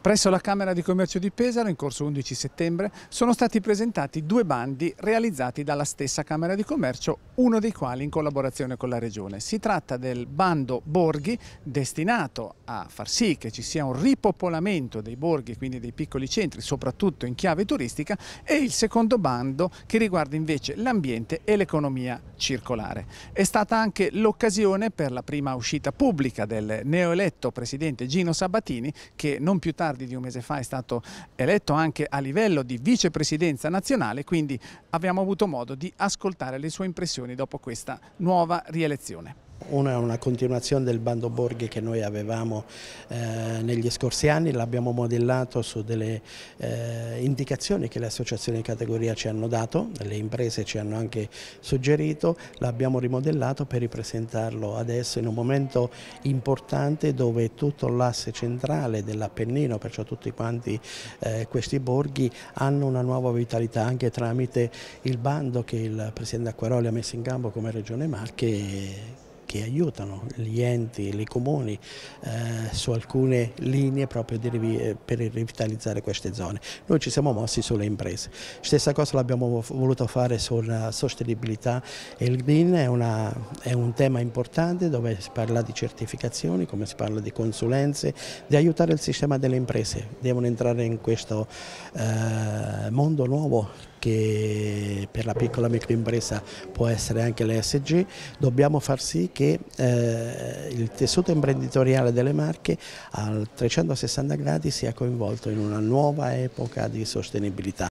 Presso la Camera di Commercio di Pesaro, in corso 11 settembre, sono stati presentati due bandi realizzati dalla stessa Camera di Commercio, uno dei quali in collaborazione con la Regione. Si tratta del bando Borghi, destinato a far sì che ci sia un ripopolamento dei borghi, quindi dei piccoli centri, soprattutto in chiave turistica, e il secondo bando che riguarda invece l'ambiente e l'economia circolare. È stata anche l'occasione per la prima uscita pubblica del neoeletto Presidente Gino Sabatini, che non più tardi tardi di un mese fa è stato eletto anche a livello di vicepresidenza nazionale, quindi abbiamo avuto modo di ascoltare le sue impressioni dopo questa nuova rielezione. Una è una continuazione del bando borghi che noi avevamo eh, negli scorsi anni, l'abbiamo modellato su delle eh, indicazioni che le associazioni di categoria ci hanno dato, le imprese ci hanno anche suggerito, l'abbiamo rimodellato per ripresentarlo adesso in un momento importante dove tutto l'asse centrale dell'Appennino, perciò tutti quanti eh, questi borghi hanno una nuova vitalità anche tramite il bando che il Presidente Acquaroli ha messo in campo come Regione Marche che aiutano gli enti, i comuni eh, su alcune linee proprio di, eh, per rivitalizzare queste zone. Noi ci siamo mossi sulle imprese. Stessa cosa l'abbiamo voluto fare sulla sostenibilità e il green è, una, è un tema importante dove si parla di certificazioni, come si parla di consulenze, di aiutare il sistema delle imprese. Devono entrare in questo eh, mondo nuovo che per la piccola microimpresa può essere anche l'ESG, dobbiamo far sì che perché eh, il tessuto imprenditoriale delle Marche a 360 gradi sia coinvolto in una nuova epoca di sostenibilità